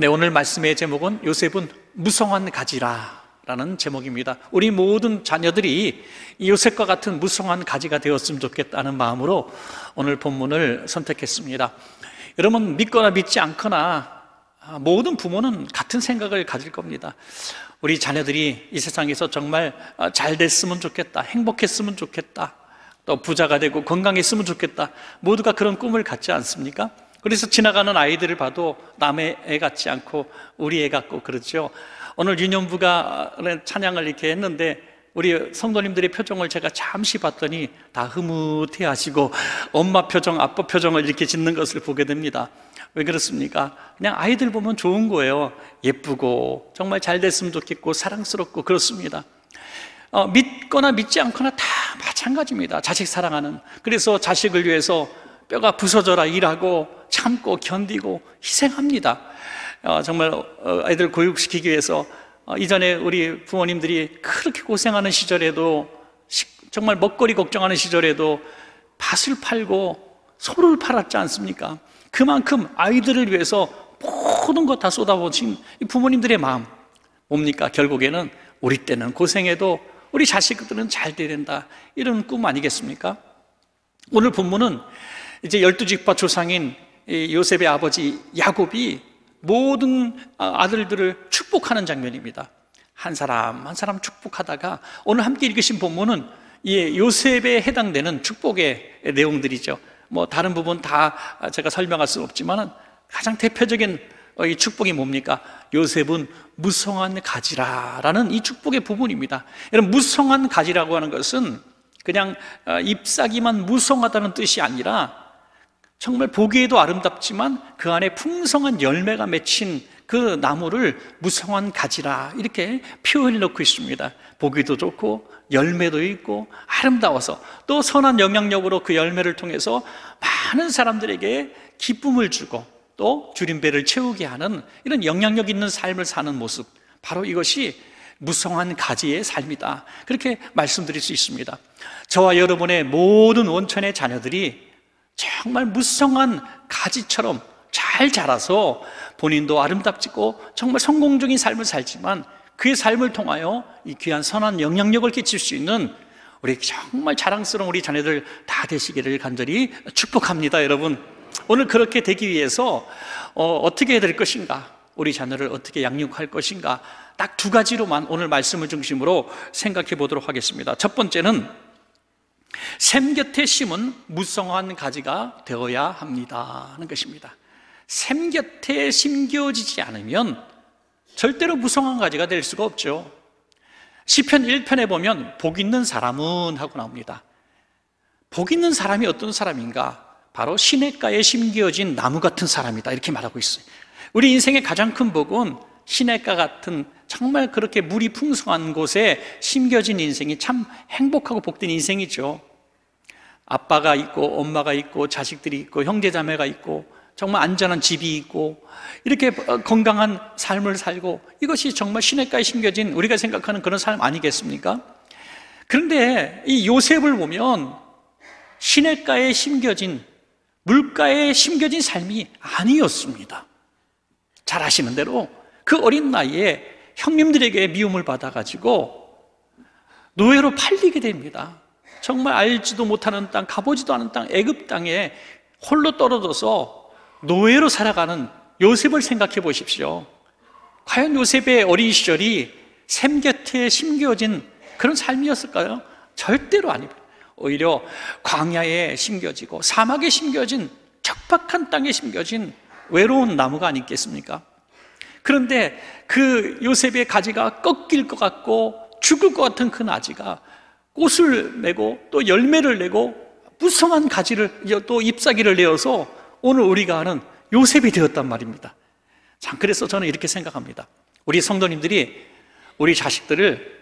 네, 오늘 말씀의 제목은 요셉은 무성한 가지라 라는 제목입니다. 우리 모든 자녀들이 요셉과 같은 무성한 가지가 되었으면 좋겠다는 마음으로 오늘 본문을 선택했습니다. 여러분, 믿거나 믿지 않거나 아, 모든 부모는 같은 생각을 가질 겁니다. 우리 자녀들이 이 세상에서 정말 아, 잘 됐으면 좋겠다. 행복했으면 좋겠다. 또 부자가 되고 건강했으면 좋겠다. 모두가 그런 꿈을 갖지 않습니까? 그래서 지나가는 아이들을 봐도 남의 애 같지 않고 우리 애 같고 그렇죠. 오늘 유년부가 찬양을 이렇게 했는데 우리 성도님들의 표정을 제가 잠시 봤더니 다 흐뭇해 하시고 엄마 표정, 아빠 표정을 이렇게 짓는 것을 보게 됩니다. 왜 그렇습니까? 그냥 아이들 보면 좋은 거예요. 예쁘고 정말 잘 됐으면 좋겠고 사랑스럽고 그렇습니다. 어, 믿거나 믿지 않거나 다 마찬가지입니다. 자식 사랑하는. 그래서 자식을 위해서 뼈가 부서져라 일하고 참고 견디고 희생합니다. 어, 정말 어, 아이들 교육시키기 위해서 어, 이전에 우리 부모님들이 그렇게 고생하는 시절에도 정말 먹거리 걱정하는 시절에도 밭을 팔고 소를 팔았지 않습니까? 그만큼 아이들을 위해서 모든 것 다 쏟아보신 부모님들의 마음 뭡니까? 결국에는 우리 때는 고생해도 우리 자식들은 잘 돼야 된다 이런 꿈 아니겠습니까? 오늘 본문은 이제 열두 직파 조상인 요셉의 아버지 야곱이 모든 아, 아들들을 축복하는 장면입니다. 한 사람 한 사람 축복하다가 오늘 함께 읽으신 본문은 예, 요셉에 해당되는 축복의 내용들이죠. 뭐 다른 부분 다 제가 설명할 수 없지만 가장 대표적인 이 축복이 뭡니까? 요셉은 무성한 가지라라는 이 축복의 부분입니다. 여러분 무성한 가지라고 하는 것은 그냥 아, 잎사귀만 무성하다는 뜻이 아니라 정말 보기에도 아름답지만 그 안에 풍성한 열매가 맺힌 그 나무를 무성한 가지라 이렇게 표현을 놓고 있습니다. 보기도 좋고 열매도 있고 아름다워서 또 선한 영향력으로 그 열매를 통해서 많은 사람들에게 기쁨을 주고 또 주림배를 채우게 하는 이런 영향력 있는 삶을 사는 모습 바로 이것이 무성한 가지의 삶이다. 그렇게 말씀드릴 수 있습니다. 저와 여러분의 모든 원천의 자녀들이 정말 무성한 가지처럼 잘 자라서 본인도 아름답지고 정말 성공적인 삶을 살지만 그의 삶을 통하여 이 귀한 선한 영향력을 끼칠 수 있는 우리 정말 자랑스러운 우리 자녀들 다 되시기를 간절히 축복합니다, 여러분. 오늘 그렇게 되기 위해서 어, 떻게 해야 될 것인가? 우리 자녀를 어떻게 양육할 것인가? 딱 두 가지로만 오늘 말씀을 중심으로 생각해 보도록 하겠습니다. 첫 번째는 샘 곁에 심은 무성한 가지가 되어야 합니다 하는 것입니다 샘 곁에 심겨지지 않으면 절대로 무성한 가지가 될 수가 없죠 시편 1편에 보면 복 있는 사람은 하고 나옵니다 복 있는 사람이 어떤 사람인가? 바로 시냇가에 심겨진 나무 같은 사람이다 이렇게 말하고 있어요 우리 인생의 가장 큰 복은 시냇가 같은 정말 그렇게 물이 풍성한 곳에 심겨진 인생이 참 행복하고 복된 인생이죠. 아빠가 있고 엄마가 있고 자식들이 있고 형제 자매가 있고 정말 안전한 집이 있고 이렇게 어, 건강한 삶을 살고 이것이 정말 시냇가에 심겨진 우리가 생각하는 그런 삶 아니겠습니까? 그런데 이 요셉을 보면 시냇가에 심겨진 물가에 심겨진 삶이 아니었습니다. 잘 아시는 대로 그 어린 나이에 형님들에게 미움을 받아가지고 노예로 팔리게 됩니다. 정말 알지도 못하는 땅, 가보지도 않은 땅, 애굽 땅에 홀로 떨어져서 노예로 살아가는 요셉을 생각해 보십시오. 과연 요셉의 어린 시절이 샘 곁에 심겨진 그런 삶이었을까요? 절대로 아닙니다. 오히려 광야에 심겨지고 사막에 심겨진 척박한 땅에 심겨진 외로운 나무가 아니겠습니까? 그런데 그 요셉의 가지가 꺾일 것 같고 죽을 것 같은 그 나지가 꽃을 내고 또 열매를 내고 무성한 가지를 또 잎사귀를 내어서 오늘 우리가 아는 요셉이 되었단 말입니다. 참 그래서 저는 이렇게 생각합니다. 우리 성도님들이 우리 자식들을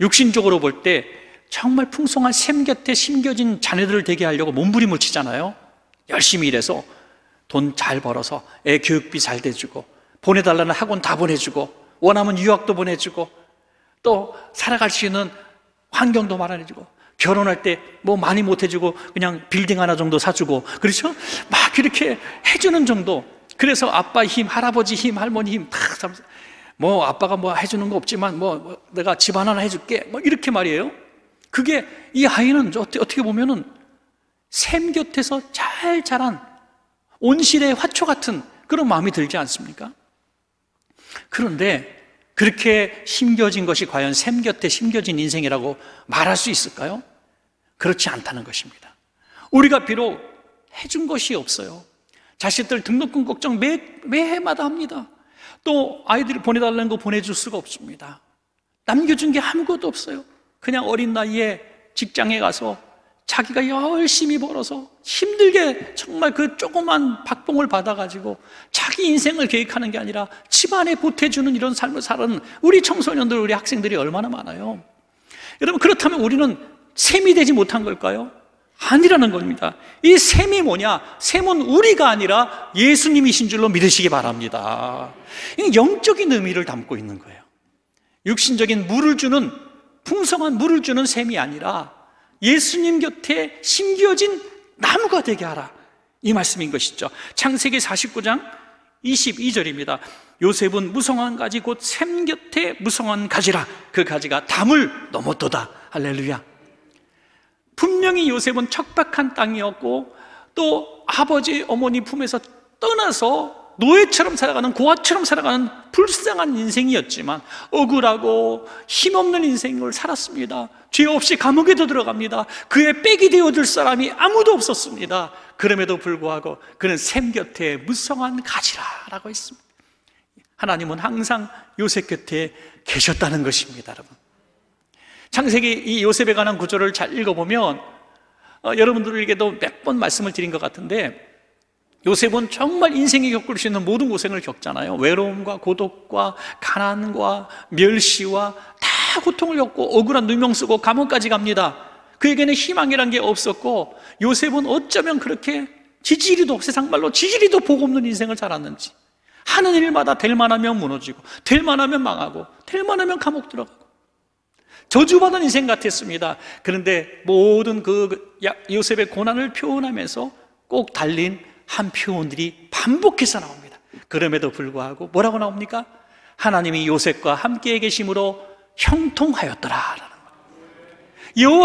육신적으로 볼 때 정말 풍성한 샘 곁에 심겨진 자녀들을 되게 하려고 몸부림을 치잖아요. 열심히 일해서 돈 잘 벌어서 애 교육비 잘 대주고 보내달라는 학원 다 보내주고 원하면 유학도 보내주고 또 살아갈 수 있는 환경도 마련해주고 결혼할 때 뭐 많이 못 해주고 그냥 빌딩 하나 정도 사주고 그렇죠? 막 이렇게 해주는 정도 그래서 아빠 힘, 할아버지 힘, 할머니 힘 다 뭐 아빠가 뭐 해주는 거 없지만 뭐, 뭐 내가 집안 하나 해줄게 뭐 이렇게 말이에요 그게 이 아이는 어떻게 보면은 샘 곁에서 잘 자란 온실의 화초 같은 그런 마음이 들지 않습니까? 그런데 그렇게 심겨진 것이 과연 샘 곁에 심겨진 인생이라고 말할 수 있을까요? 그렇지 않다는 것입니다. 우리가 비록 해준 것이 없어요. 자식들 등록금 걱정 매, 매해마다 합니다. 또아이들을 보내달라는 거 보내줄 수가 없습니다. 남겨준 게 아무것도 없어요. 그냥 어린 나이에 직장에 가서 자기가 열심히 벌어서 힘들게 정말 그 조그만 박봉을 받아가지고 자기 인생을 계획하는 게 아니라 집안에 보태주는 이런 삶을 사는 우리 청소년들, 우리 학생들이 얼마나 많아요. 여러분, 그렇다면 우리는 셈이 되지 못한 걸까요? 아니라는 겁니다. 이 셈이 뭐냐? 셈은 우리가 아니라 예수님이신 줄로 믿으시기 바랍니다. 영적인 의미를 담고 있는 거예요. 육신적인 물을 주는, 풍성한 물을 주는 셈이 아니라 예수님 곁에 심겨진 나무가 되게 하라. 이 말씀인 것이죠. 창세기 49장 22절입니다. 요셉은 무성한 가지 곧 샘 곁에 무성한 가지라 그 가지가 담을 넘었도다. 할렐루야. 분명히 요셉은 척박한 땅이었고 또 아버지 어머니 품에서 떠나서 노예처럼 살아가는 고아처럼 살아가는 불쌍한 인생이었지만 억울하고 힘없는 인생을 살았습니다. 죄 없이 감옥에도 들어갑니다. 그의 빽이 되어줄 사람이 아무도 없었습니다. 그럼에도 불구하고 그는 샘 곁에 무성한 가지라라고 했습니다. 하나님은 항상 요셉 곁에 계셨다는 것입니다, 여러분. 창세기 이 요셉에 관한 구절을 잘 읽어보면 어, 여러분들에게도 몇 번 말씀을 드린 것 같은데 요셉은 정말 인생이 겪을 수 있는 모든 고생을 겪잖아요. 외로움과 고독과 가난과 멸시와 다 고통을 겪고 억울한 누명 쓰고 감옥까지 갑니다. 그에게는 희망이란 게 없었고 요셉은 어쩌면 그렇게 지지리도 세상 말로 지지리도 보고 없는 인생을 살았는지 하는 일마다 될 만하면 무너지고 될 만하면 망하고 될 만하면 감옥 들어가고 저주받은 인생 같았습니다. 그런데 모든 그 요셉의 고난을 표현하면서 꼭 달린 한 표현들이 반복해서 나옵니다. 그럼에도 불구하고 뭐라고 나옵니까? 하나님이 요셉과 함께 계심으로 형통하였더라여호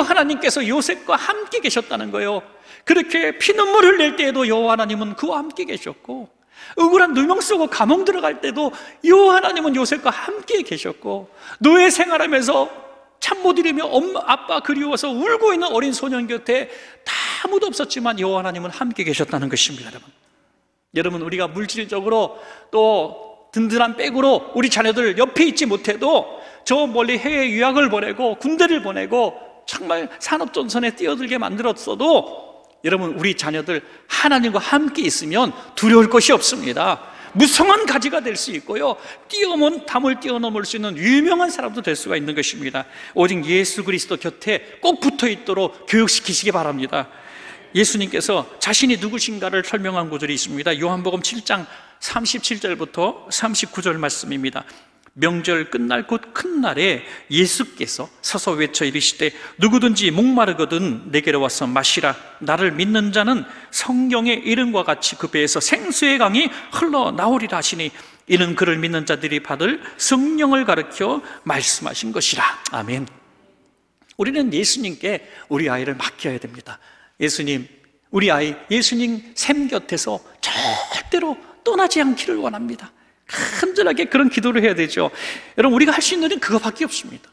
하나님께서 요셉과 함께 계셨다는 거예요. 그렇게 피눈물 흘릴 때에도 여호 하나님은 그와 함께 계셨고 억울한 누명 쓰고 감옥 들어갈 때도 여호 하나님은 요셉과 함께 계셨고 노예 생활하면서 참못 이루며 엄마, 아빠 그리워서 울고 있는 어린 소년 곁에 다 아무도 없었지만 여호와 하나님은 함께 계셨다는 것입니다, 여러분. 여러분 우리가 물질적으로 또 든든한 백으로 우리 자녀들 옆에 있지 못해도 저 멀리 해외 유학을 보내고 군대를 보내고 정말 산업 전선에 뛰어들게 만들었어도 여러분 우리 자녀들 하나님과 함께 있으면 두려울 것이 없습니다 무성한 가지가 될 수 있고요 뛰어먼 담을 뛰어넘을 수 있는 유명한 사람도 될 수가 있는 것입니다 오직 예수 그리스도 곁에 꼭 붙어 있도록 교육시키시기 바랍니다 예수님께서 자신이 누구신가를 설명한 구절이 있습니다 요한복음 7장 37절부터 39절 말씀입니다 명절 끝날 곧 큰 날에 예수께서 서서 외쳐 이르시되 누구든지 목마르거든 내게로 와서 마시라 나를 믿는 자는 성경의 이름과 같이 그 배에서 생수의 강이 흘러나오리라 하시니 이는 그를 믿는 자들이 받을 성령을 가르켜 말씀하신 것이라 아멘 우리는 예수님께 우리 아이를 맡겨야 됩니다 예수님 우리 아이 예수님 샘 곁에서 절대로 떠나지 않기를 원합니다 간절하게 그런 기도를 해야 되죠. 여러분, 우리가 할 수 있는 일은 그거밖에 없습니다.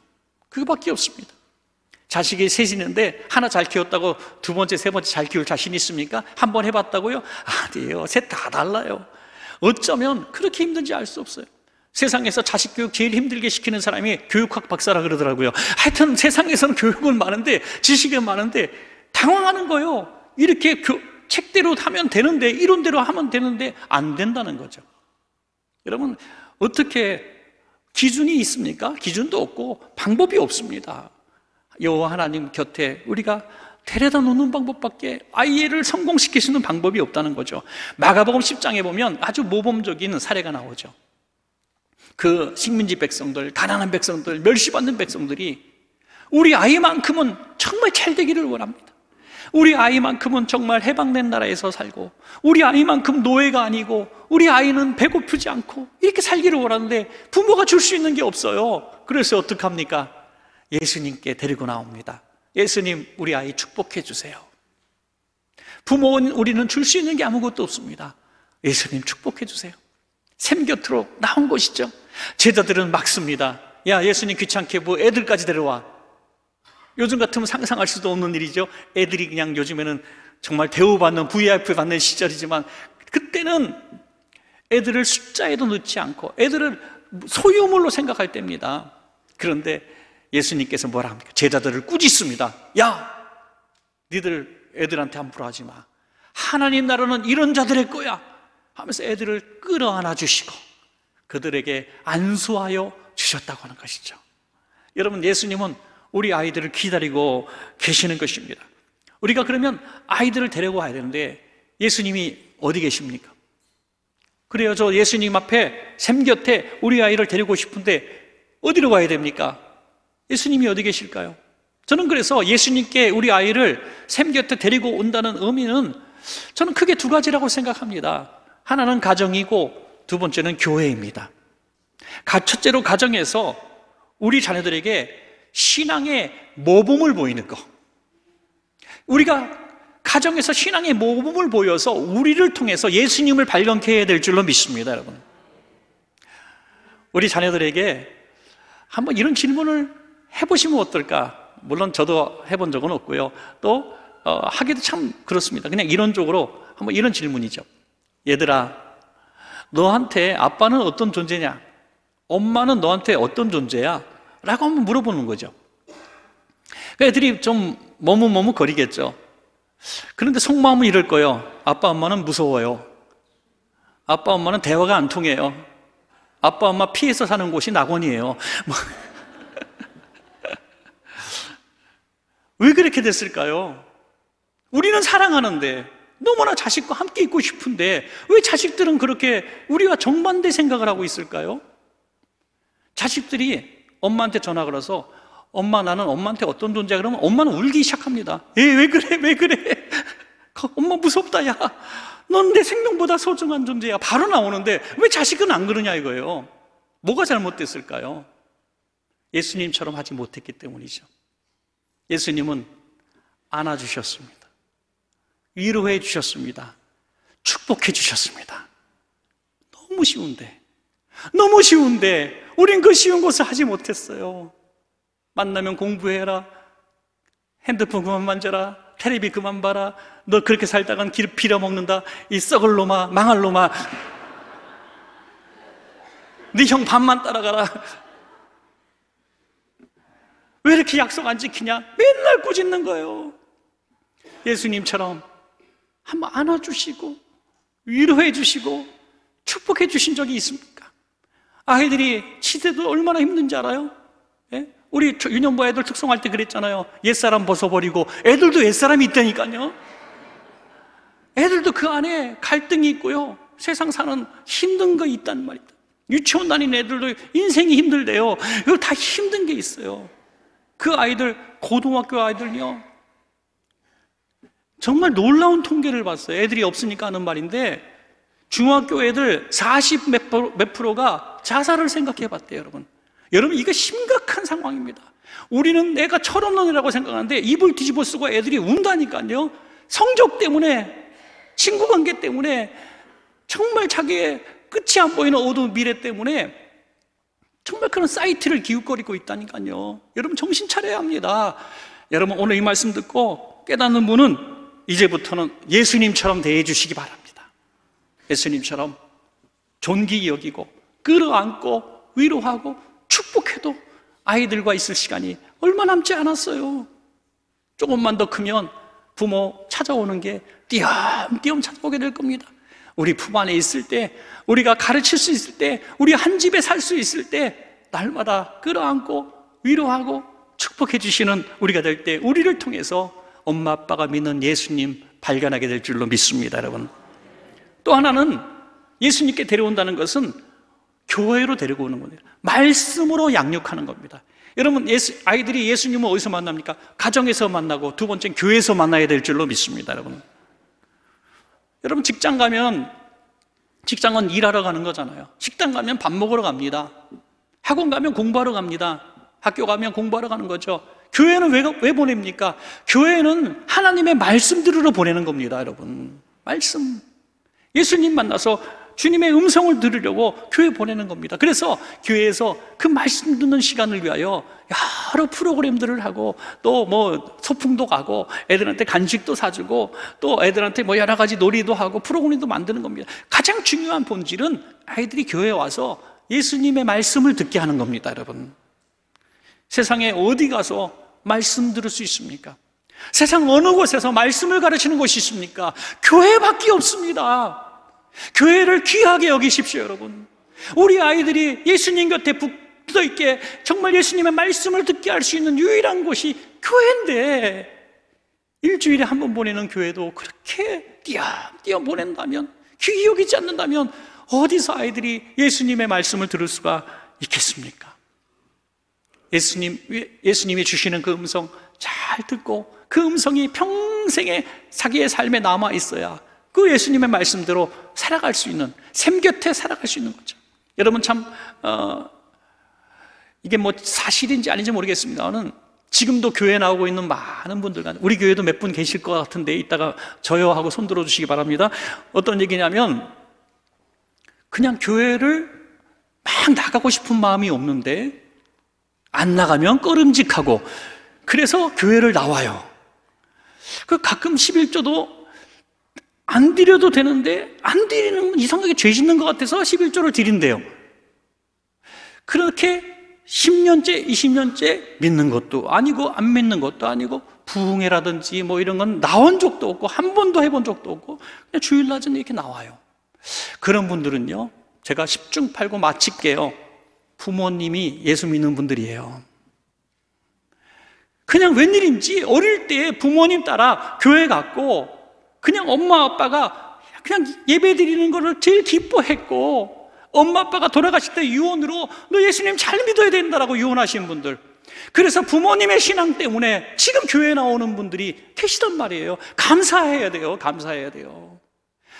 그거밖에 없습니다. 자식이 셋이는데 하나 잘 키웠다고 두 번째, 세 번째 잘 키울 자신 있습니까? 한 번 해봤다고요? 아니에요. 셋 다 달라요. 어쩌면 그렇게 힘든지 알 수 없어요. 세상에서 자식 교육 제일 힘들게 시키는 사람이 교육학 박사라 그러더라고요. 하여튼 세상에서는 교육은 많은데 지식은 많은데 당황하는 거예요. 이렇게 교, 책대로 하면 되는데 이론대로 하면 되는데 안 된다는 거죠. 여러분, 어떻게 기준이 있습니까? 기준도 없고 방법이 없습니다. 여호와 하나님 곁에 우리가 데려다 놓는 방법밖에 아이를 성공시키시는 방법이 없다는 거죠. 마가복음 10장에 보면 아주 모범적인 사례가 나오죠. 그 식민지 백성들, 가난한 백성들, 멸시받는 백성들이 우리 아이만큼은 정말 잘 되기를 원합니다. 우리 아이만큼은 정말 해방된 나라에서 살고, 우리 아이만큼 노예가 아니고, 우리 아이는 배고프지 않고, 이렇게 살기를 원하는데, 부모가 줄 수 있는 게 없어요. 그래서 어떡합니까? 예수님께 데리고 나옵니다. 예수님, 우리 아이 축복해 주세요. 부모는 우리는 줄 수 있는 게 아무것도 없습니다. 예수님 축복해 주세요. 샘 곁으로 나온 것이죠. 제자들은 막습니다. 야, 예수님 귀찮게 뭐 애들까지 데려와. 요즘 같으면 상상할 수도 없는 일이죠. 애들이 그냥 요즘에는 정말 대우받는 VIP 받는 시절이지만 그때는 애들을 숫자에도 넣지 않고 애들을 소유물로 생각할 때입니다. 그런데 예수님께서 뭐라 합니까? 제자들을 꾸짖습니다. 야, 니들 애들한테 함부로 하지 마. 하나님 나라는 이런 자들의 거야. 하면서 애들을 끌어안아 주시고 그들에게 안수하여 주셨다고 하는 것이죠. 여러분 예수님은 우리 아이들을 기다리고 계시는 것입니다. 우리가 그러면 아이들을 데리고 와야 되는데 예수님이 어디 계십니까? 그래요. 저 예수님 앞에 샘 곁에 우리 아이를 데리고 싶은데 어디로 가야 됩니까? 예수님이 어디 계실까요? 저는 그래서 예수님께 우리 아이를 샘 곁에 데리고 온다는 의미는 저는 크게 두 가지라고 생각합니다. 하나는 가정이고 두 번째는 교회입니다. 첫째로 가정에서 우리 자녀들에게 신앙의 모범을 보이는 것. 우리가 가정에서 신앙의 모범을 보여서 우리를 통해서 예수님을 발견케 해야 될 줄로 믿습니다, 여러분. 우리 자녀들에게 한번 이런 질문을 해보시면 어떨까? 물론 저도 해본 적은 없고요. 또, 어, 하기도 참 그렇습니다. 그냥 이론적으로 한번 이런 질문이죠. 얘들아, 너한테 아빠는 어떤 존재냐? 엄마는 너한테 어떤 존재야? 라고 한번 물어보는 거죠. 그 애들이 좀 머뭇머뭇 거리겠죠. 그런데 속마음은 이럴 거예요. 아빠, 엄마는 무서워요. 아빠, 엄마는 대화가 안 통해요. 아빠, 엄마 피해서 사는 곳이 낙원이에요. 뭐. 왜 그렇게 됐을까요? 우리는 사랑하는데, 너무나 자식과 함께 있고 싶은데, 왜 자식들은 그렇게 우리와 정반대 생각을 하고 있을까요? 자식들이 엄마한테 전화 걸어서 엄마 나는 엄마한테 어떤 존재야 그러면 엄마는 울기 시작합니다. 에왜 예, 그래 왜 그래 엄마 무섭다 야. 넌 내 생명보다 소중한 존재야. 바로 나오는데 왜 자식은 안 그러냐 이거예요. 뭐가 잘못됐을까요? 예수님처럼 하지 못했기 때문이죠. 예수님은 안아주셨습니다. 위로해 주셨습니다. 축복해 주셨습니다. 너무 쉬운데. 너무 쉬운데 우린 그 쉬운 것을 하지 못했어요. 만나면 공부해라. 핸드폰 그만 만져라. 테레비 그만 봐라. 너 그렇게 살다간 길 빌어먹는다. 이 썩을 놈아, 망할 놈아. 네형밥만 따라가라. 왜 이렇게 약속 안 지키냐? 맨날 꾸짖는 거예요. 예수님처럼 한번 안아주시고, 위로해 주시고, 축복해 주신 적이 있습니까? 아이들이 시대도 얼마나 힘든지 알아요? 예? 우리 유년부 애들 특성할 때 그랬잖아요. 옛사람 벗어버리고 애들도 옛사람이 있다니까요. 애들도 그 안에 갈등이 있고요. 세상 사는 힘든 거 있단 말이다. 유치원 다니는 애들도 인생이 힘들대요. 이거 다 힘든 게 있어요. 그 아이들, 고등학교 아이들요. 정말 놀라운 통계를 봤어요. 애들이 없으니까 하는 말인데, 중학교 애들 40 몇 프로가 자살을 생각해 봤대요, 여러분. 여러분, 이거 심각한 상황입니다. 우리는 애가 철없는 애라고 생각하는데 입을 뒤집어 쓰고 애들이 운다니까요. 성적 때문에, 친구 관계 때문에, 정말 자기의 끝이 안 보이는 어두운 미래 때문에 정말 그런 사이트를 기웃거리고 있다니까요. 여러분, 정신 차려야 합니다. 여러분, 오늘 이 말씀 듣고 깨닫는 분은 이제부터는 예수님처럼 대해주시기 바랍니다. 예수님처럼 존귀 여기고 끌어안고 위로하고 축복해도 아이들과 있을 시간이 얼마 남지 않았어요. 조금만 더 크면 부모 찾아오는 게 띄엄띄엄 찾아오게 될 겁니다. 우리 품 안에 있을 때, 우리가 가르칠 수 있을 때, 우리 한 집에 살 수 있을 때, 날마다 끌어안고 위로하고 축복해 주시는 우리가 될 때, 우리를 통해서 엄마 아빠가 믿는 예수님 발견하게 될 줄로 믿습니다, 여러분. 또 하나는 예수님께 데려온다는 것은 교회로 데리고 오는 겁니다. 말씀으로 양육하는 겁니다. 여러분, 예수, 아이들이 예수님을 어디서 만납니까? 가정에서 만나고 두 번째는 교회에서 만나야 될 줄로 믿습니다, 여러분. 여러분, 직장 가면, 직장은 일하러 가는 거잖아요. 식당 가면 밥 먹으러 갑니다. 학원 가면 공부하러 갑니다. 학교 가면 공부하러 가는 거죠. 교회는 왜, 왜 보냅니까? 교회는 하나님의 말씀 들으러 보내는 겁니다, 여러분. 말씀. 예수님 만나서 주님의 음성을 들으려고 교회 보내는 겁니다. 그래서 교회에서 그 말씀 듣는 시간을 위하여 여러 프로그램들을 하고 또 뭐 소풍도 가고 애들한테 간식도 사주고 또 애들한테 뭐 여러 가지 놀이도 하고 프로그램도 만드는 겁니다. 가장 중요한 본질은 아이들이 교회에 와서 예수님의 말씀을 듣게 하는 겁니다, 여러분. 세상에 어디 가서 말씀 들을 수 있습니까? 세상 어느 곳에서 말씀을 가르치는 곳이 있습니까? 교회밖에 없습니다. 교회를 귀하게 여기십시오, 여러분. 우리 아이들이 예수님 곁에 붙어 있게 정말 예수님의 말씀을 듣게 할 수 있는 유일한 곳이 교회인데 일주일에 한 번 보내는 교회도 그렇게 띄엄띄엄 보낸다면 귀히 여기지 않는다면 어디서 아이들이 예수님의 말씀을 들을 수가 있겠습니까? 예수님, 예수님이 주시는 그 음성 잘 듣고 그 음성이 평생에 자기의 삶에 남아 있어야 그 예수님의 말씀대로 살아갈 수 있는 샘 곁에 살아갈 수 있는 거죠. 여러분 참 어, 이게 뭐 사실인지 아닌지 모르겠습니다만은 지금도 교회 나오고 있는 많은 분들과 우리 교회도 몇 분 계실 것 같은데 이따가 저요 하고 손 들어 주시기 바랍니다. 어떤 얘기냐면 그냥 교회를 막 나가고 싶은 마음이 없는데 안 나가면 꺼름직하고 그래서 교회를 나와요. 그 가끔 11조도 안 드려도 되는데 안 드리는 건 이상하게 죄 짓는 것 같아서 11조를 드린대요. 그렇게 10년째, 20년째 믿는 것도 아니고 안 믿는 것도 아니고 부흥회라든지 뭐 이런 건 나온 적도 없고 한 번도 해본 적도 없고 그냥 주일 낮은 이렇게 나와요. 그런 분들은요. 제가 10중 8구 마칠게요. 부모님이 예수 믿는 분들이에요. 그냥 웬일인지 어릴 때 부모님 따라 교회 갔고 그냥 엄마 아빠가 그냥 예배 드리는 거를 제일 기뻐했고 엄마 아빠가 돌아가실 때 유언으로 너 예수님 잘 믿어야 된다라고 유언하신 분들 그래서 부모님의 신앙 때문에 지금 교회 나오는 분들이 계시단 말이에요 감사해야 돼요 감사해야 돼요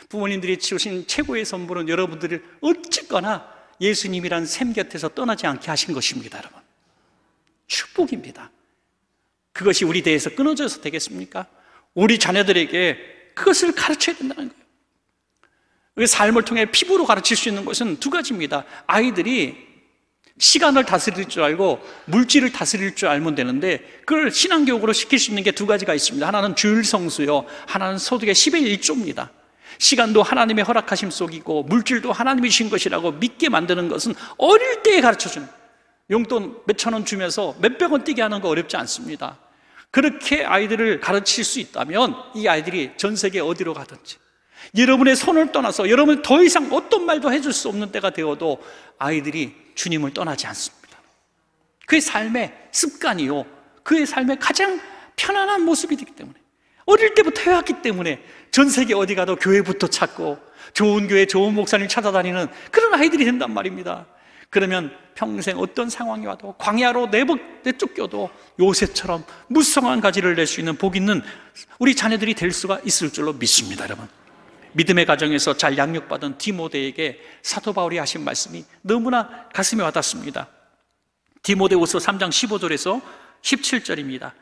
부모님들이 주신 최고의 선물은 여러분들을 어쨌거나 예수님이란 샘 곁에서 떠나지 않게 하신 것입니다 여러분 축복입니다 그것이 우리 대에서 끊어져서 되겠습니까? 우리 자녀들에게 그것을 가르쳐야 된다는 거예요. 우 그 삶을 통해 피부로 가르칠 수 있는 것은 두 가지입니다. 아이들이 시간을 다스릴 줄 알고 물질을 다스릴 줄 알면 되는데 그걸 신앙교육으로 시킬 수 있는 게 두 가지가 있습니다. 하나는 주일성수요. 하나는 소득의 10의 1조입니다. 시간도 하나님의 허락하심 속이고 물질도 하나님이 주신 것이라고 믿게 만드는 것은 어릴 때에 가르쳐주는 용돈 몇 천 원 주면서 몇 백 원 뛰게 하는 거 어렵지 않습니다. 그렇게 아이들을 가르칠 수 있다면 이 아이들이 전 세계 어디로 가든지 여러분의 손을 떠나서 여러분 더 이상 어떤 말도 해줄 수 없는 때가 되어도 아이들이 주님을 떠나지 않습니다. 그의 삶의 습관이요. 그의 삶의 가장 편안한 모습이기 때문에 어릴 때부터 해왔기 때문에 전 세계 어디 가도 교회부터 찾고 좋은 교회, 좋은 목사님 찾아다니는 그런 아이들이 된단 말입니다. 그러면 평생 어떤 상황이 와도 광야로 내쫓겨도 요새처럼 무성한 가지를 낼 수 있는 복 있는 우리 자녀들이 될 수가 있을 줄로 믿습니다, 여러분. 믿음의 가정에서 잘 양육받은 디모데에게 사도 바울이 하신 말씀이 너무나 가슴에 와닿습니다. 디모데우서 3장 15절에서 17절입니다.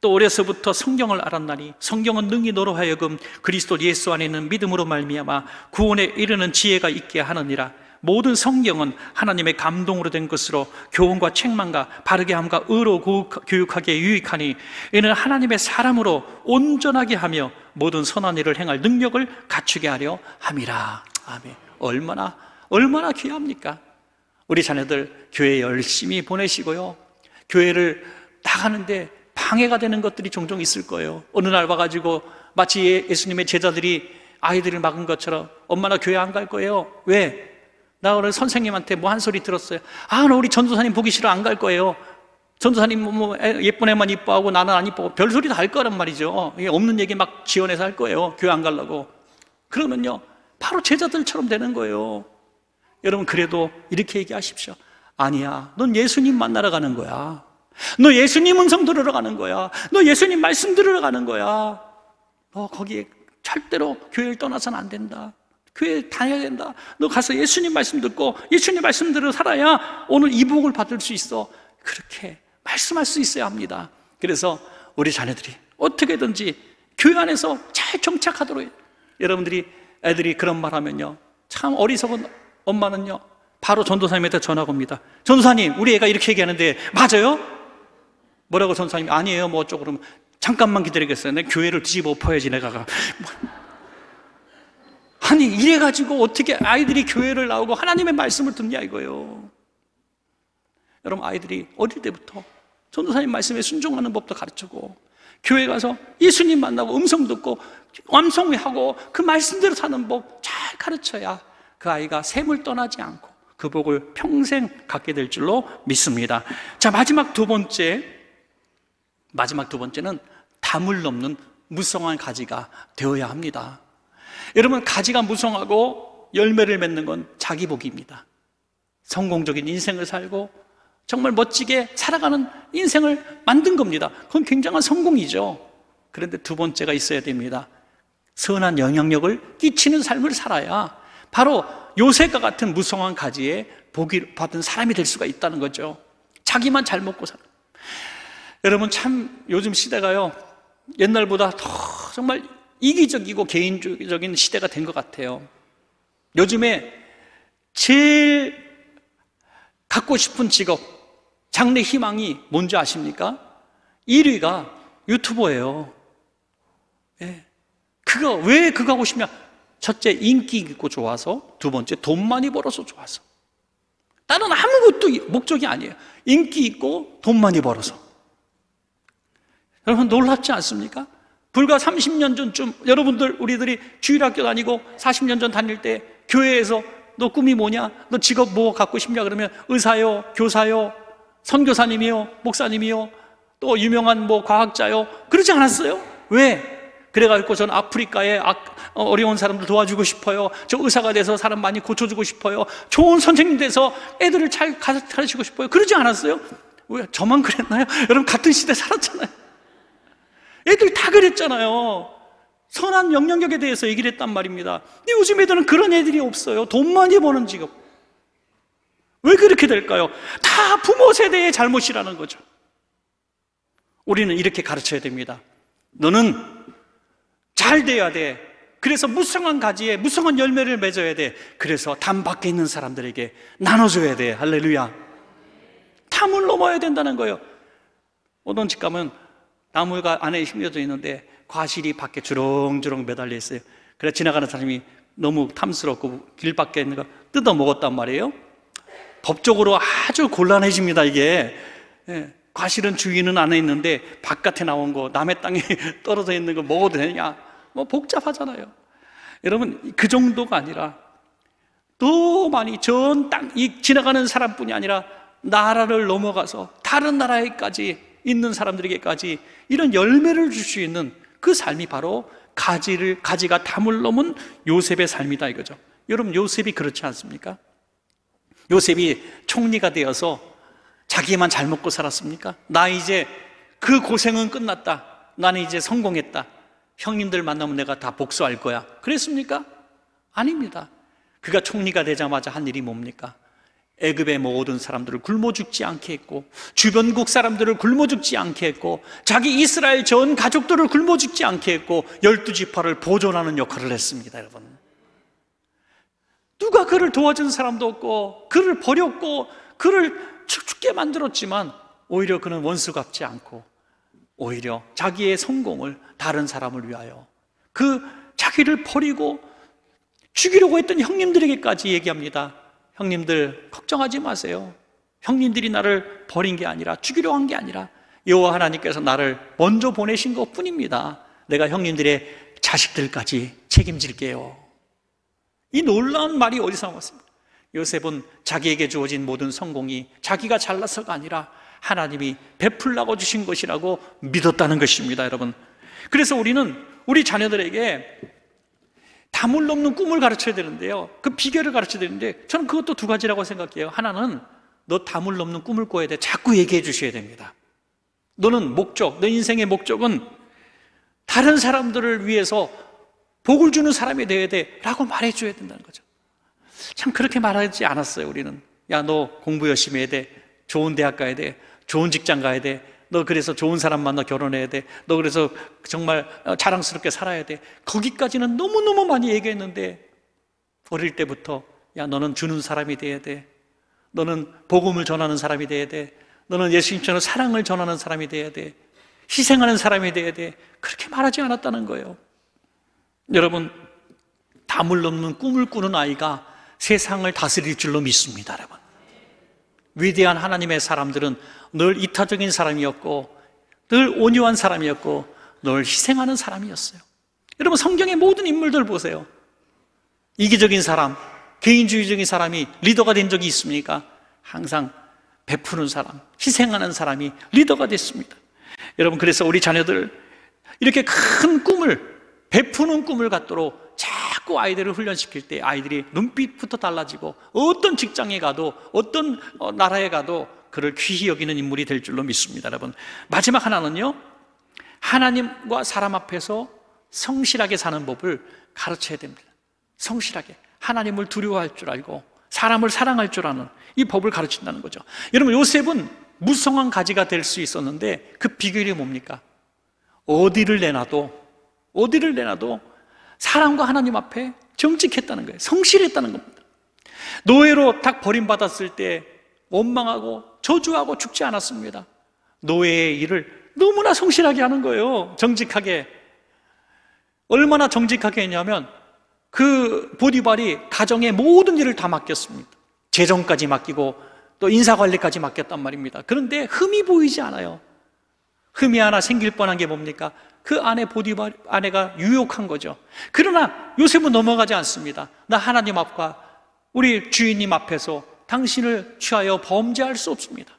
또 어려서부터 성경을 알았나니 성경은 능히 너로 하여금 그리스도 예수 안에 있는 믿음으로 말미암아 구원에 이르는 지혜가 있게 하느니라. 모든 성경은 하나님의 감동으로 된 것으로 교훈과 책망과 바르게 함과 의로 교육하기에 유익하니 이는 하나님의 사람으로 온전하게 하며 모든 선한 일을 행할 능력을 갖추게 하려 함이라. 아멘. 얼마나 얼마나 귀합니까? 우리 자녀들 교회 열심히 보내시고요. 교회를 나가는데 방해가 되는 것들이 종종 있을 거예요. 어느 날 와가지고 마치 예, 예수님의 제자들이 아이들을 막은 것처럼 엄마나 교회 안 갈 거예요. 왜? 나 오늘 선생님한테 뭐 한 소리 들었어요. 아, 나 우리 전도사님 보기 싫어 안 갈 거예요. 전도사님 뭐, 뭐 예쁜 애만 이뻐하고 나는 안 이뻐하고 별소리 다 할 거란 말이죠. 어, 없는 얘기 막 지원해서 할 거예요. 교회 안 가려고. 그러면요. 바로 제자들처럼 되는 거예요. 여러분 그래도 이렇게 얘기하십시오. 아니야. 넌 예수님 만나러 가는 거야. 너 예수님 음성 들으러 가는 거야. 너 예수님 말씀 들으러 가는 거야. 너 거기에 절대로 교회를 떠나서는 안 된다. 교회 다녀야 된다. 너 가서 예수님 말씀 듣고 예수님 말씀대로 살아야 오늘 이 복을 받을 수 있어. 그렇게 말씀할 수 있어야 합니다. 그래서 우리 자녀들이 어떻게든지 교회 안에서 잘 정착하도록 해 여러분들이 애들이 그런 말 하면요. 참 어리석은 엄마는요. 바로 전도사님한테 전화가 옵니다. 전도사님, 우리 애가 이렇게 얘기하는데 맞아요? 뭐라고 전도사님? 아니에요. 뭐 어쩌고 그러면 잠깐만 기다리겠어요. 내 교회를 뒤집어 엎어야지 내가. 아니 이래 가지고 어떻게 아이들이 교회를 나오고 하나님의 말씀을 듣냐 이거예요. 여러분 아이들이 어릴 때부터 전도사님 말씀에 순종하는 법도 가르치고 교회 가서 예수님 만나고 음성 듣고 완성하고그 말씀대로 사는 법 잘 가르쳐야 그 아이가 샘을 떠나지 않고 그 복을 평생 갖게 될 줄로 믿습니다. 자 마지막 두 번째 마지막 두 번째는 담을 넘는 무성한 가지가 되어야 합니다. 여러분, 가지가 무성하고 열매를 맺는 건 자기 복입니다. 성공적인 인생을 살고 정말 멋지게 살아가는 인생을 만든 겁니다. 그건 굉장한 성공이죠. 그런데 두 번째가 있어야 됩니다. 선한 영향력을 끼치는 삶을 살아야 바로 요새과 같은 무성한 가지에 복을 받은 사람이 될 수가 있다는 거죠. 자기만 잘 먹고 살아. 여러분 참 요즘 시대가요. 옛날보다 더 정말 이기적이고 개인적인 시대가 된 것 같아요. 요즘에 제일 갖고 싶은 직업, 장래 희망이 뭔지 아십니까? 1위가 유튜버예요. 예. 그거, 왜 그거 하고 싶냐? 첫째, 인기 있고 좋아서. 두 번째, 돈 많이 벌어서 좋아서. 다른 아무것도 목적이 아니에요. 인기 있고 돈 많이 벌어서. 여러분, 놀랍지 않습니까? 불과 30년 전쯤 여러분들 우리들이 주일학교 다니고 40년 전 다닐 때 교회에서 너 꿈이 뭐냐? 너 직업 뭐 갖고 싶냐? 그러면 의사요, 교사요, 선교사님이요, 목사님이요, 또 유명한 뭐 과학자요. 그러지 않았어요? 왜? 그래가지고 전 아프리카에 어, 어려운 사람들 도와주고 싶어요. 저 의사가 돼서 사람 많이 고쳐주고 싶어요. 좋은 선생님 돼서 애들을 잘 가르치고 싶어요. 그러지 않았어요? 왜 저만 그랬나요? 여러분 같은 시대 살았잖아요. 애들 다 그랬잖아요. 선한 영령력에 대해서 얘기를 했단 말입니다. 근데 요즘 애들은 그런 애들이 없어요. 돈 많이 버는 직업. 왜 그렇게 될까요? 다 부모 세대의 잘못이라는 거죠. 우리는 이렇게 가르쳐야 됩니다. 너는 잘 돼야 돼. 그래서 무성한 가지에 무성한 열매를 맺어야 돼. 그래서 담 밖에 있는 사람들에게 나눠줘야 돼. 할렐루야. 탐을 넘어야 된다는 거예요. 어떤 직감은 나무가 안에 심겨져 있는데 과실이 밖에 주렁주렁 매달려 있어요. 그래 지나가는 사람이 너무 탐스럽고 길 밖에 있는 거 뜯어 먹었단 말이에요. 법적으로 아주 곤란해집니다, 이게. 예, 과실은 주인은 안에 있는데 바깥에 나온 거, 남의 땅에 떨어져 있는 거 먹어도 되냐? 뭐 복잡하잖아요. 여러분, 그 정도가 아니라 더 많이 전 땅, 이 지나가는 사람뿐이 아니라 나라를 넘어가서 다른 나라에까지 있는 사람들에게까지 이런 열매를 줄 수 있는 그 삶이 바로 가지를 가지가 담을 넘은 요셉의 삶이다 이거죠. 여러분 요셉이 그렇지 않습니까? 요셉이 총리가 되어서 자기만 잘 먹고 살았습니까? 나 이제 그 고생은 끝났다. 나는 이제 성공했다. 형님들 만나면 내가 다 복수할 거야. 그랬습니까? 아닙니다. 그가 총리가 되자마자 한 일이 뭡니까? 애굽의 모든 사람들을 굶어 죽지 않게 했고 주변국 사람들을 굶어 죽지 않게 했고 자기 이스라엘 전 가족들을 굶어 죽지 않게 했고 열두 지파를 보존하는 역할을 했습니다, 여러분. 누가 그를 도와준 사람도 없고 그를 버렸고 그를 죽게 만들었지만 오히려 그는 원수 갚지 않고 오히려 자기의 성공을 다른 사람을 위하여 그 자기를 버리고 죽이려고 했던 형님들에게까지 얘기합니다. 형님들 걱정하지 마세요. 형님들이 나를 버린 게 아니라 죽이려 한 게 아니라 여호와 하나님께서 나를 먼저 보내신 것뿐입니다. 내가 형님들의 자식들까지 책임질게요. 이 놀라운 말이 어디서 나왔습니까? 요셉은 자기에게 주어진 모든 성공이 자기가 잘나서가 아니라 하나님이 베풀라고 주신 것이라고 믿었다는 것입니다, 여러분. 그래서 우리는 우리 자녀들에게 다물 넘는 꿈을 가르쳐야 되는데요. 그 비결을 가르쳐야 되는데 저는 그것도 두 가지라고 생각해요. 하나는 너 다물 넘는 꿈을 꿔야 돼. 자꾸 얘기해 주셔야 됩니다. 너는 목적, 너 인생의 목적은 다른 사람들을 위해서 복을 주는 사람이 되어야 돼. 라고 말해줘야 된다는 거죠. 참 그렇게 말하지 않았어요, 우리는. 야, 너 공부 열심히 해야 돼. 좋은 대학 가야 돼. 좋은 직장 가야 돼. 너 그래서 좋은 사람 만나 결혼해야 돼. 너 그래서 정말 어, 자랑스럽게 살아야 돼. 거기까지는 너무너무 많이 얘기했는데 어릴 때부터 야 너는 주는 사람이 돼야 돼. 너는 복음을 전하는 사람이 돼야 돼. 너는 예수님처럼 사랑을 전하는 사람이 돼야 돼. 희생하는 사람이 돼야 돼. 그렇게 말하지 않았다는 거예요. 여러분, 담을 넘는 꿈을 꾸는 아이가 세상을 다스릴 줄로 믿습니다, 여러분. 위대한 하나님의 사람들은 늘 이타적인 사람이었고 늘 온유한 사람이었고 늘 희생하는 사람이었어요. 여러분 성경의 모든 인물들 보세요. 이기적인 사람, 개인주의적인 사람이 리더가 된 적이 있습니까? 항상 베푸는 사람, 희생하는 사람이 리더가 됐습니다. 여러분 그래서 우리 자녀들 이렇게 큰 꿈을 베푸는 꿈을 갖도록 자꾸 아이들을 훈련시킬 때 아이들이 눈빛부터 달라지고 어떤 직장에 가도 어떤 어, 나라에 가도 그를 귀히 여기는 인물이 될 줄로 믿습니다, 여러분. 마지막 하나는요. 하나님과 사람 앞에서 성실하게 사는 법을 가르쳐야 됩니다. 성실하게 하나님을 두려워할 줄 알고 사람을 사랑할 줄 아는 이 법을 가르친다는 거죠. 여러분 요셉은 무성한 가지가 될 수 있었는데 그 비결이 뭡니까? 어디를 내놔도 어디를 내놔도 사람과 하나님 앞에 정직했다는 거예요. 성실했다는 겁니다. 노예로 딱 버림받았을 때 원망하고 저주하고 죽지 않았습니다. 노예의 일을 너무나 성실하게 하는 거예요. 정직하게. 얼마나 정직하게 했냐면 그 보디발이 가정의 모든 일을 다 맡겼습니다. 재정까지 맡기고 또 인사관리까지 맡겼단 말입니다. 그런데 흠이 보이지 않아요. 흠이 하나 생길 뻔한 게 뭡니까? 그 아내 보디바 아내가 유혹한 거죠. 그러나 요셉은 넘어가지 않습니다. 나 하나님 앞과 우리 주인님 앞에서 당신을 취하여 범죄할 수 없습니다.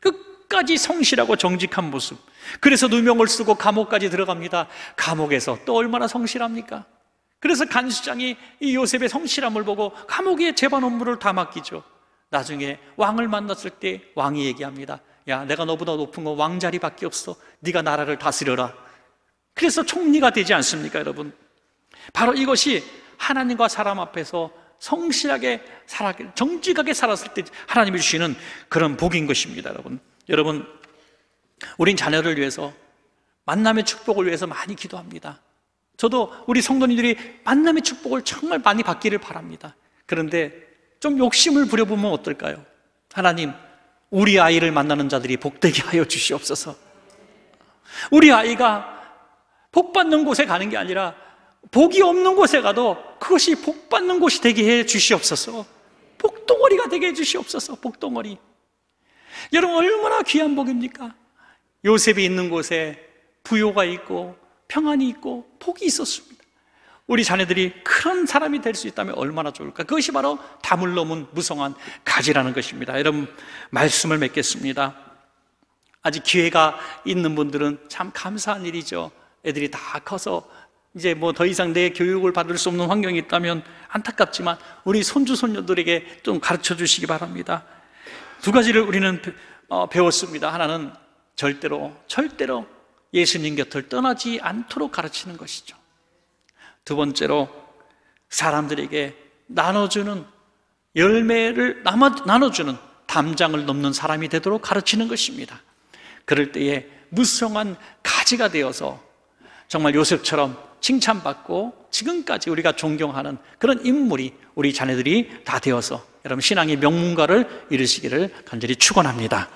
끝까지 성실하고 정직한 모습. 그래서 누명을 쓰고 감옥까지 들어갑니다. 감옥에서 또 얼마나 성실합니까? 그래서 간수장이 이 요셉의 성실함을 보고 감옥에 재반 업무를 다 맡기죠. 나중에 왕을 만났을 때 왕이 얘기합니다. 야, 내가 너보다 높은 건 왕자리밖에 없어. 네가 나라를 다스려라. 그래서 총리가 되지 않습니까, 여러분? 바로 이것이 하나님과 사람 앞에서 성실하게 살아, 정직하게 살았을 때 하나님이 주시는 그런 복인 것입니다, 여러분. 여러분, 우린 자녀를 위해서 만남의 축복을 위해서 많이 기도합니다. 저도 우리 성도님들이 만남의 축복을 정말 많이 받기를 바랍니다. 그런데 좀 욕심을 부려보면 어떨까요? 하나님, 우리 아이를 만나는 자들이 복되게 하여 주시옵소서. 우리 아이가 복 받는 곳에 가는 게 아니라 복이 없는 곳에 가도 그것이 복 받는 곳이 되게 해 주시옵소서. 복덩어리가 되게 해 주시옵소서. 복덩어리. 여러분 얼마나 귀한 복입니까? 요셉이 있는 곳에 부요가 있고 평안이 있고 복이 있었습니다. 우리 자녀들이 그런 사람이 될 수 있다면 얼마나 좋을까? 그것이 바로 다물러은 무성한 가지라는 것입니다. 여러분 말씀을 맺겠습니다. 아직 기회가 있는 분들은 참 감사한 일이죠. 애들이 다 커서 이제 뭐 더 이상 내 교육을 받을 수 없는 환경이 있다면 안타깝지만 우리 손주 손녀들에게 좀 가르쳐 주시기 바랍니다. 두 가지를 우리는 어, 배웠습니다. 하나는 절대로 절대로 예수님 곁을 떠나지 않도록 가르치는 것이죠. 두 번째로 사람들에게 나눠주는 열매를 나눠주는 담장을 넘는 사람이 되도록 가르치는 것입니다. 그럴 때에 무성한 가지가 되어서 정말 요셉처럼 칭찬받고 지금까지 우리가 존경하는 그런 인물이 우리 자녀들이 다 되어서 여러분 신앙의 명문가를 이루시기를 간절히 축원합니다.